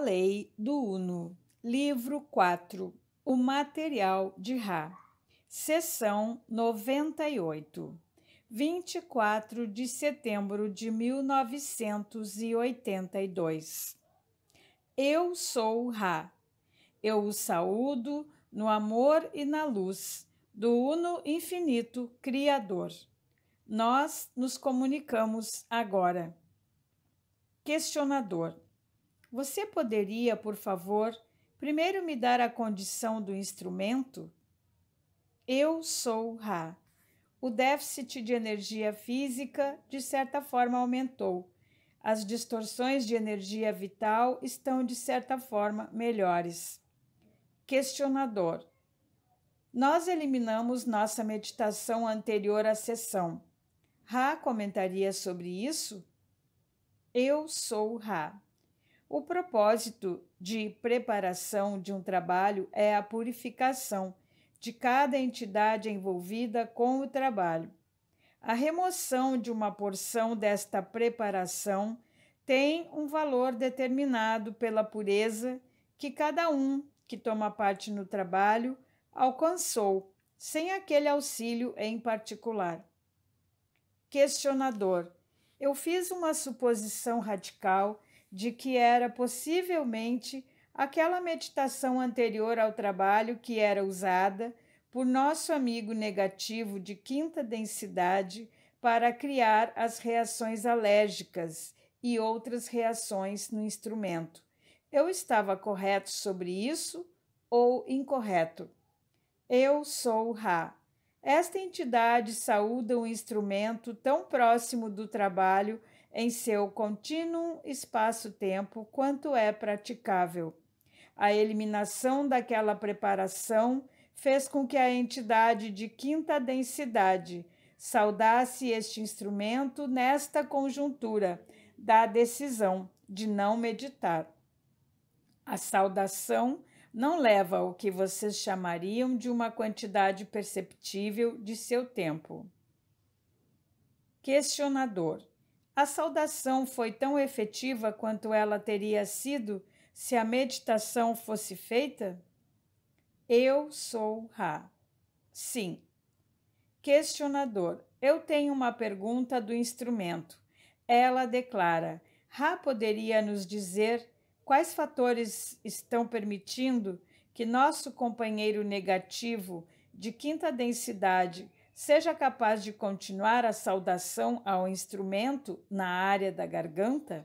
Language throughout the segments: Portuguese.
Lei do Uno, Livro 4 O Material de Ra, Seção 98, 24 de setembro de 1982. Eu sou Ra. Eu o saúdo no amor e na luz do Uno Infinito Criador. Nós nos comunicamos agora. Questionador você poderia, por favor, primeiro me dar a condição do instrumento? Eu sou Ra. O déficit de energia física, de certa forma, aumentou. As distorções de energia vital estão, de certa forma, melhores. Questionador: Nós eliminamos nossa meditação anterior à sessão. Ra comentaria sobre isso? Eu sou Ra. O propósito de preparação de um trabalho é a purificação de cada entidade envolvida com o trabalho. A remoção de uma porção desta preparação tem um valor determinado pela pureza que cada um que toma parte no trabalho alcançou, sem aquele auxílio em particular. Questionador: Eu fiz uma suposição radical de que era possivelmente aquela meditação anterior ao trabalho que era usada por nosso amigo negativo de quinta densidade para criar as reações alérgicas e outras reações no instrumento. Eu estava correto sobre isso ou incorreto? Eu sou Ra. Esta entidade saúda um instrumento tão próximo do trabalho em seu contínuo espaço-tempo quanto é praticável. A eliminação daquela preparação fez com que a entidade de quinta densidade saudasse este instrumento nesta conjuntura da decisão de não meditar. A saudação não leva o que vocês chamariam de uma quantidade perceptível de seu tempo. Questionador: a saudação foi tão efetiva quanto ela teria sido se a meditação fosse feita? Eu sou Ra. Sim. Questionador: Eu tenho uma pergunta do instrumento. Ela declara: Ra poderia nos dizer quais fatores estão permitindo que nosso companheiro negativo de quinta densidade seja capaz de continuar a saudação ao instrumento na área da garganta,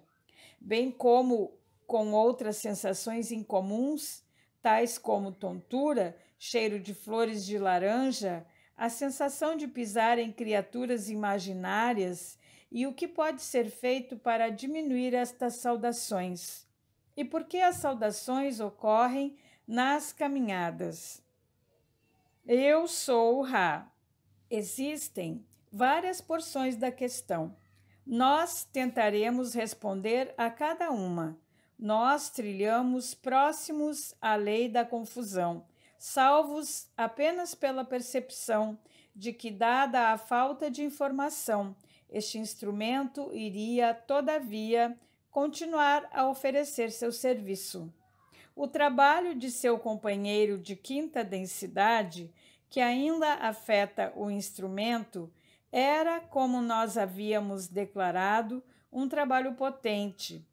bem como com outras sensações incomuns, tais como tontura, cheiro de flores de laranja, a sensação de pisar em criaturas imaginárias e o que pode ser feito para diminuir estas saudações. E por que as saudações ocorrem nas caminhadas? Eu sou o Ra, Existem várias porções da questão. Nós tentaremos responder a cada uma. Nós trilhamos próximos à lei da confusão, salvos apenas pela percepção de que, dada a falta de informação, este instrumento iria, todavia, continuar a oferecer seu serviço. O trabalho de seu companheiro de quinta densidade que ainda afeta o instrumento era, como nós havíamos declarado, um trabalho potente.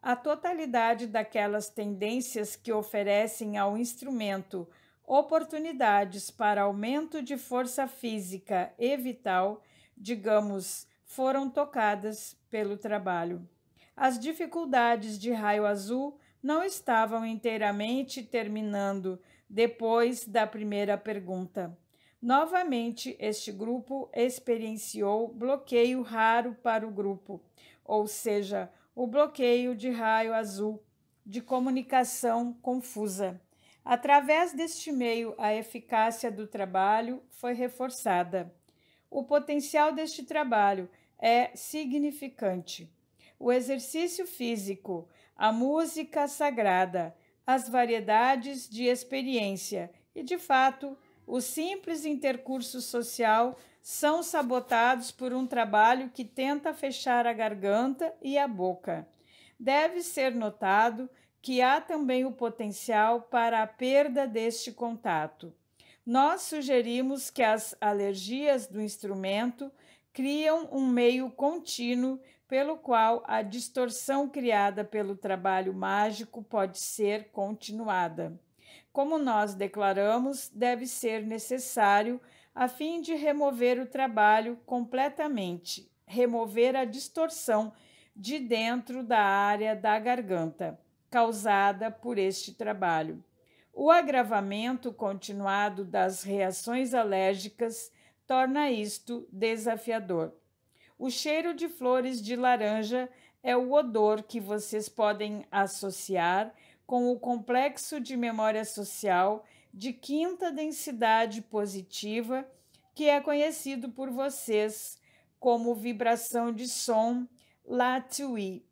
A totalidade daquelas tendências que oferecem ao instrumento oportunidades para aumento de força física e vital, digamos, foram tocadas pelo trabalho. As dificuldades de raio azul não estavam inteiramente terminando depois da primeira pergunta. Novamente, este grupo experienciou bloqueio raro para o grupo, ou seja, o bloqueio de raio azul de comunicação confusa. Através deste meio, a eficácia do trabalho foi reforçada. O potencial deste trabalho é significante. O exercício físico, a música sagrada, as variedades de experiência e, de fato, o simples intercurso social são sabotados por um trabalho que tenta fechar a garganta e a boca. Deve ser notado que há também o potencial para a perda deste contato. Nós sugerimos que as alergias do instrumento criam um meio contínuo pelo qual a distorção criada pelo trabalho mágico pode ser continuada. Como nós declaramos, deve ser necessário a fim de remover o trabalho completamente, remover a distorção de dentro da área da garganta causada por este trabalho. O agravamento continuado das reações alérgicas torna isto desafiador. O cheiro de flores de laranja é o odor que vocês podem associar com o complexo de memória social de quinta densidade positiva, que é conhecido por vocês como vibração de som Latui.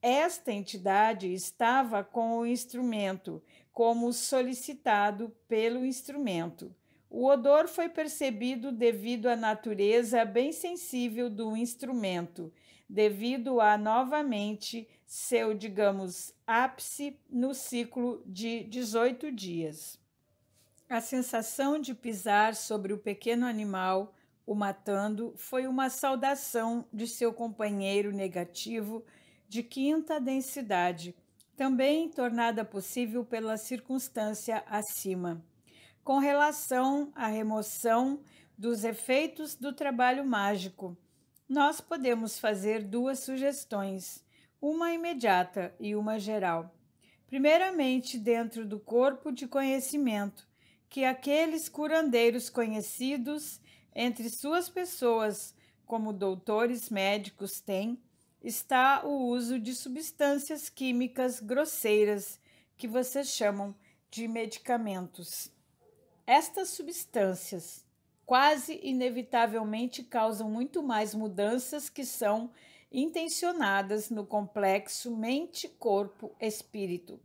Esta entidade estava com o instrumento, como solicitado pelo instrumento. O odor foi percebido devido à natureza bem sensível do instrumento, devido a novamente seu, digamos, ápice no ciclo de 18 dias. A sensação de pisar sobre o pequeno animal, o matando, foi uma saudação de seu companheiro negativo de quinta densidade, também tornada possível pela circunstância acima com relação à remoção dos efeitos do trabalho mágico. Nós podemos fazer duas sugestões, uma imediata e uma geral. Primeiramente, dentro do corpo de conhecimento, que aqueles curandeiros conhecidos entre suas pessoas como doutores médicos têm, está o uso de substâncias químicas grosseiras que vocês chamam de medicamentos. Estas substâncias quase inevitavelmente causam muito mais mudanças que são intencionadas no complexo mente-corpo-espírito.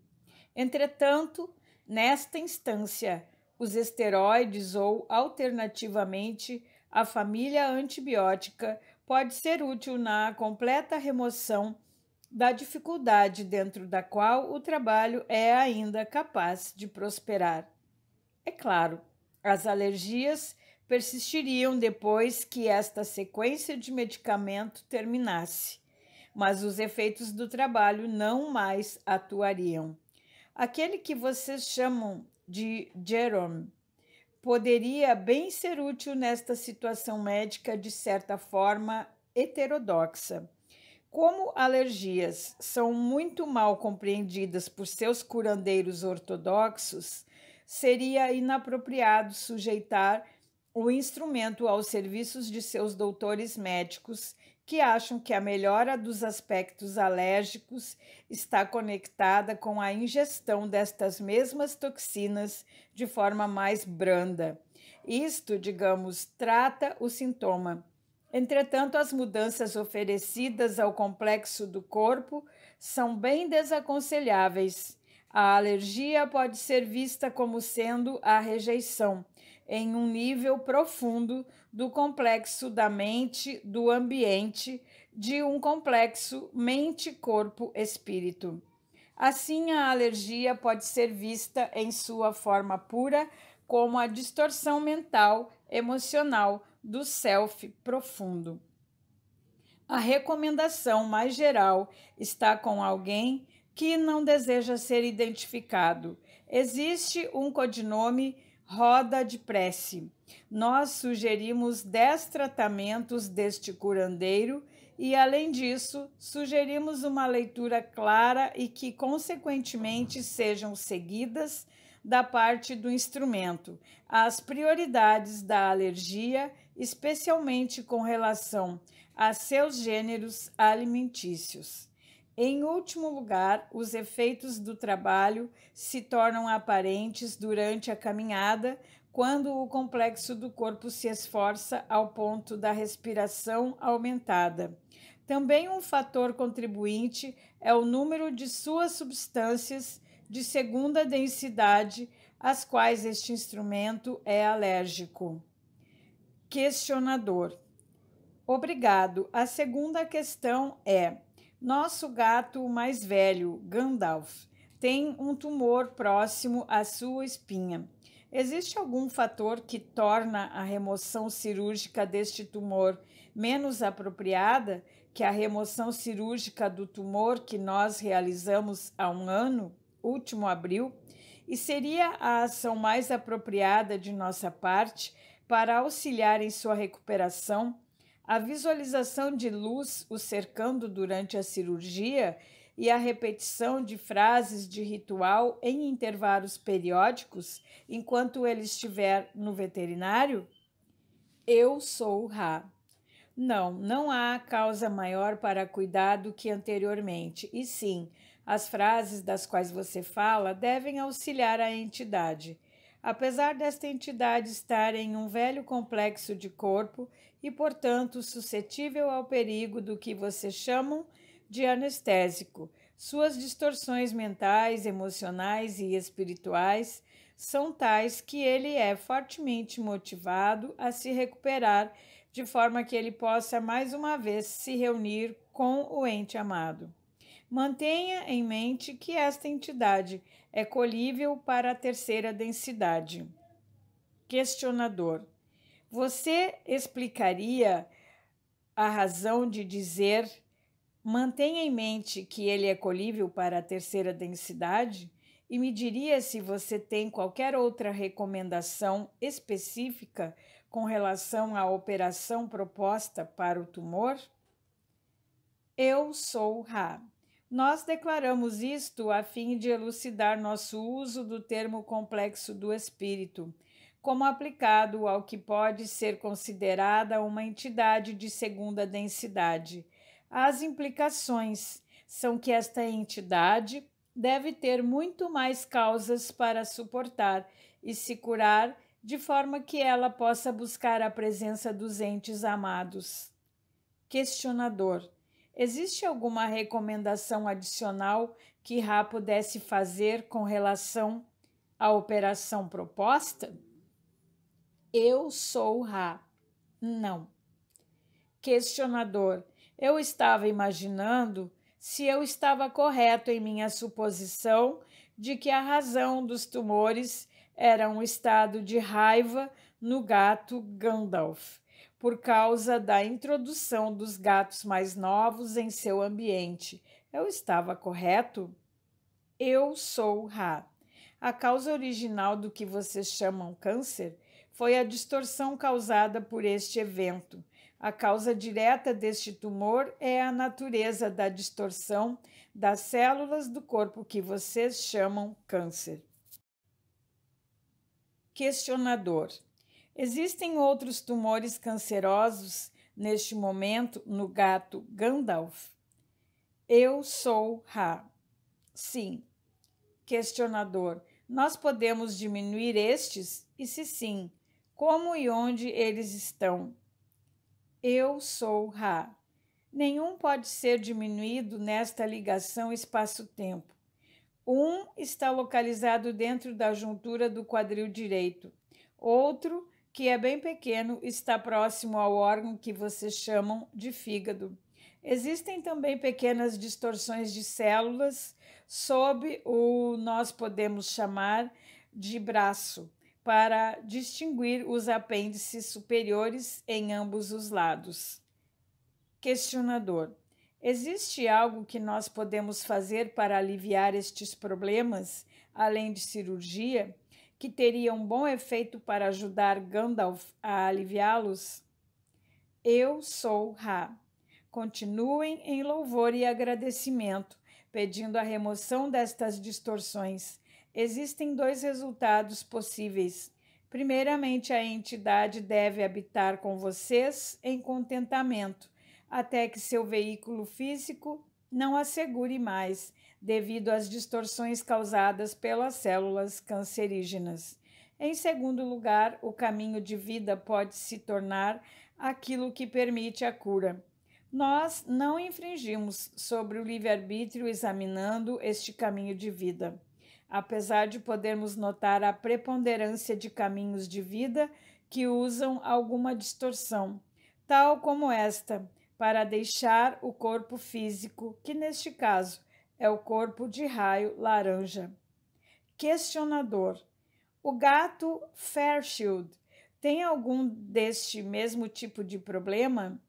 Entretanto, nesta instância, os esteroides ou, alternativamente, a família antibiótica pode ser útil na completa remoção da dificuldade dentro da qual o trabalho é ainda capaz de prosperar. É claro, as alergias persistiriam depois que esta sequência de medicamento terminasse, mas os efeitos do trabalho não mais atuariam. Aquele que vocês chamam de Jerome poderia bem ser útil nesta situação médica de certa forma heterodoxa. Como alergias são muito mal compreendidas por seus curandeiros ortodoxos, seria inapropriado sujeitar o instrumento aos serviços de seus doutores médicos que acham que a melhora dos aspectos alérgicos está conectada com a ingestão destas mesmas toxinas de forma mais branda. Isto, digamos, trata o sintoma. Entretanto, as mudanças oferecidas ao complexo do corpo são bem desaconselháveis a alergia pode ser vista como sendo a rejeição, em um nível profundo, do complexo da mente, do ambiente, de um complexo mente-corpo-espírito. Assim, a alergia pode ser vista em sua forma pura como a distorção mental, emocional do self profundo. A recomendação mais geral está com alguém que não deseja ser identificado. Existe um codinome roda de prece. Nós sugerimos 10 tratamentos deste curandeiro e, além disso, sugerimos uma leitura clara e que, consequentemente, sejam seguidas da parte do instrumento as prioridades da alergia, especialmente com relação a seus gêneros alimentícios. Em último lugar, os efeitos do trabalho se tornam aparentes durante a caminhada, quando o complexo do corpo se esforça ao ponto da respiração aumentada. Também um fator contribuinte é o número de suas substâncias de segunda densidade, às quais este instrumento é alérgico. Questionador. Obrigado. A segunda questão é nosso gato mais velho, Gandalf, tem um tumor próximo à sua espinha. Existe algum fator que torna a remoção cirúrgica deste tumor menos apropriada que a remoção cirúrgica do tumor que nós realizamos há um ano, último abril, e seria a ação mais apropriada de nossa parte para auxiliar em sua recuperação a visualização de luz o cercando durante a cirurgia e a repetição de frases de ritual em intervalos periódicos enquanto ele estiver no veterinário? Eu sou Ra. Não, não há causa maior para cuidado que anteriormente, e sim, as frases das quais você fala devem auxiliar a entidade. Apesar desta entidade estar em um velho complexo de corpo e, portanto, suscetível ao perigo do que vocês chamam de anestésico, suas distorções mentais, emocionais e espirituais são tais que ele é fortemente motivado a se recuperar de forma que ele possa mais uma vez se reunir com o ente amado. Mantenha em mente que esta entidade é colível para a terceira densidade. Questionador: Você explicaria a razão de dizer mantenha em mente que ele é colível para a terceira densidade? E me diria se você tem qualquer outra recomendação específica com relação à operação proposta para o tumor? Eu sou Ra. Nós declaramos isto a fim de elucidar nosso uso do termo complexo do espírito, como aplicado ao que pode ser considerada uma entidade de segunda densidade. As implicações são que esta entidade deve ter muito mais causas para suportar e se curar, de forma que ela possa buscar a presença dos entes amados. Questionador Existe alguma recomendação adicional que Rá pudesse fazer com relação à operação proposta? Eu sou Rá. Não. Questionador: Eu estava imaginando se eu estava correto em minha suposição de que a razão dos tumores era um estado de raiva no gato Gandalf por causa da introdução dos gatos mais novos em seu ambiente. Eu estava correto? Eu sou Ra. A causa original do que vocês chamam câncer foi a distorção causada por este evento. A causa direta deste tumor é a natureza da distorção das células do corpo que vocês chamam câncer. Questionador: Existem outros tumores cancerosos neste momento no gato Gandalf. Eu sou Ra. Sim. Questionador: Nós podemos diminuir estes? E se sim, como e onde eles estão? Eu sou Ra. Nenhum pode ser diminuído nesta ligação espaço-tempo. Um está localizado dentro da juntura do quadril direito, outro que é bem pequeno e está próximo ao órgão que vocês chamam de fígado. Existem também pequenas distorções de células sob o nós podemos chamar de braço, para distinguir os apêndices superiores em ambos os lados. Questionador: Existe algo que nós podemos fazer para aliviar estes problemas, além de cirurgia? que teria um bom efeito para ajudar Gandalf a aliviá-los? Eu sou Ra. Continuem em louvor e agradecimento, pedindo a remoção destas distorções. Existem dois resultados possíveis. Primeiramente, a entidade deve habitar com vocês em contentamento, até que seu veículo físico não assegure mais devido às distorções causadas pelas células cancerígenas. Em segundo lugar, o caminho de vida pode se tornar aquilo que permite a cura. Nós não infringimos sobre o livre-arbítrio examinando este caminho de vida. Apesar de podermos notar a preponderância de caminhos de vida que usam alguma distorção, tal como esta, para deixar o corpo físico, que neste caso é o corpo de raio laranja. Questionador: O gato Fairchild tem algum deste mesmo tipo de problema?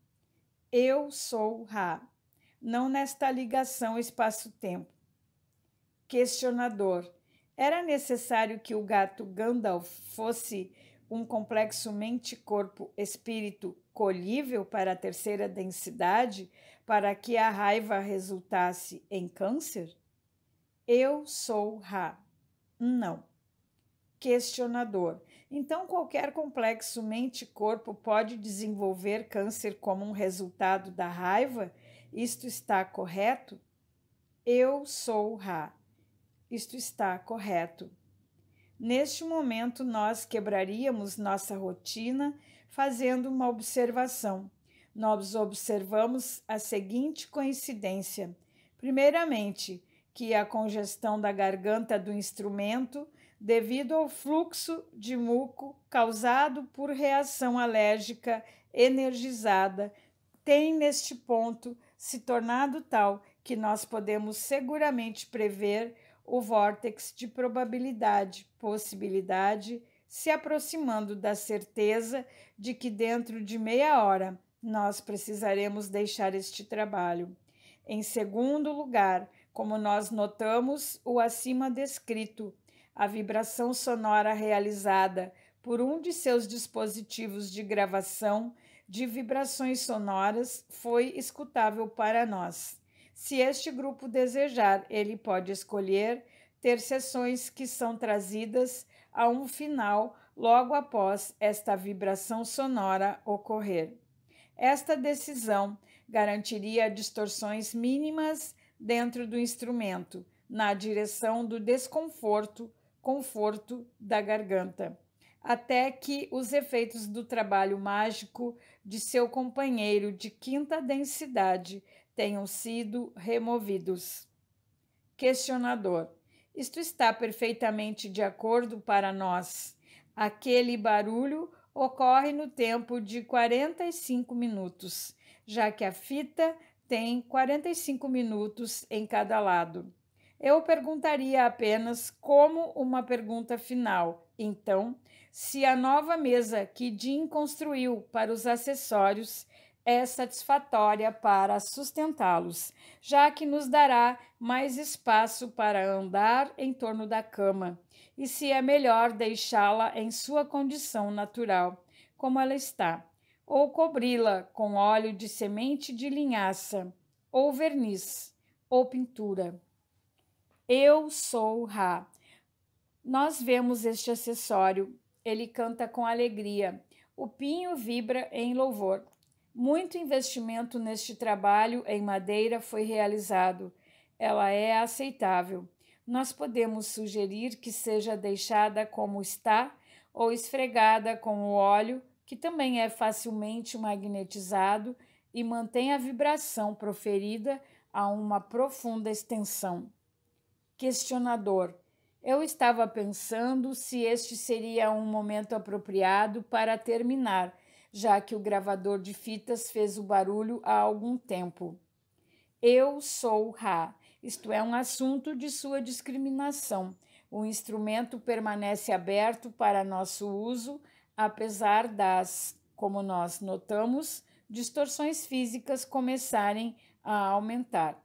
Eu sou Ra, não nesta ligação espaço-tempo. Questionador: Era necessário que o gato Gandalf fosse um complexo mente-corpo-espírito colhível para a terceira densidade para que a raiva resultasse em câncer? Eu sou Ra. Não. Questionador. Então, qualquer complexo mente-corpo pode desenvolver câncer como um resultado da raiva? Isto está correto? Eu sou Ra. Isto está correto. Neste momento, nós quebraríamos nossa rotina fazendo uma observação. Nós observamos a seguinte coincidência: primeiramente, que a congestão da garganta do instrumento devido ao fluxo de muco causado por reação alérgica energizada tem neste ponto se tornado tal que nós podemos seguramente prever o vórtex de probabilidade, possibilidade, se aproximando da certeza de que dentro de meia hora nós precisaremos deixar este trabalho. Em segundo lugar, como nós notamos o acima descrito, a vibração sonora realizada por um de seus dispositivos de gravação de vibrações sonoras foi escutável para nós. Se este grupo desejar, ele pode escolher ter sessões que são trazidas a um final logo após esta vibração sonora ocorrer. Esta decisão garantiria distorções mínimas dentro do instrumento, na direção do desconforto, conforto da garganta, até que os efeitos do trabalho mágico de seu companheiro de quinta densidade tenham sido removidos. Questionador: Isto está perfeitamente de acordo para nós. Aquele barulho ocorre no tempo de 45 minutos, já que a fita tem 45 minutos em cada lado. Eu perguntaria apenas como uma pergunta final. Então, se a nova mesa que Jim construiu para os acessórios é satisfatória para sustentá-los, já que nos dará mais espaço para andar em torno da cama, e se é melhor deixá-la em sua condição natural, como ela está, ou cobri-la com óleo de semente de linhaça, ou verniz, ou pintura. Eu sou Ra. Nós vemos este acessório, ele canta com alegria. O pinho vibra em louvor muito investimento neste trabalho em madeira foi realizado. Ela é aceitável. Nós podemos sugerir que seja deixada como está ou esfregada com o óleo, que também é facilmente magnetizado e mantém a vibração proferida a uma profunda extensão. Questionador: Eu estava pensando se este seria um momento apropriado para terminar já que o gravador de fitas fez o barulho há algum tempo. Eu sou Ra. Isto é um assunto de sua discriminação. O instrumento permanece aberto para nosso uso, apesar das, como nós notamos, distorções físicas começarem a aumentar.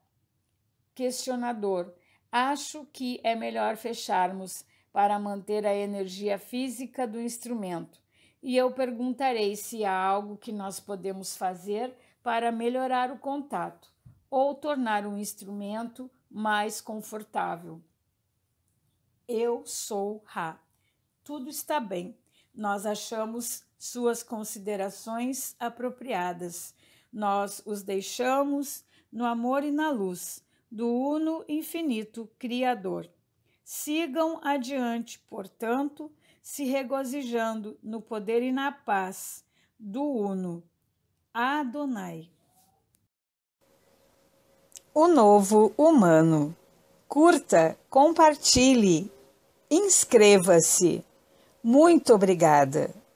Questionador: Acho que é melhor fecharmos para manter a energia física do instrumento e eu perguntarei se há algo que nós podemos fazer para melhorar o contato ou tornar um instrumento mais confortável. Eu sou Ra. Tudo está bem. Nós achamos suas considerações apropriadas. Nós os deixamos no amor e na luz do Uno Infinito Criador. Sigam adiante, portanto, se regozijando no poder e na paz do Uno, Adonai. O novo humano. Curta, compartilhe, inscreva-se. Muito obrigada.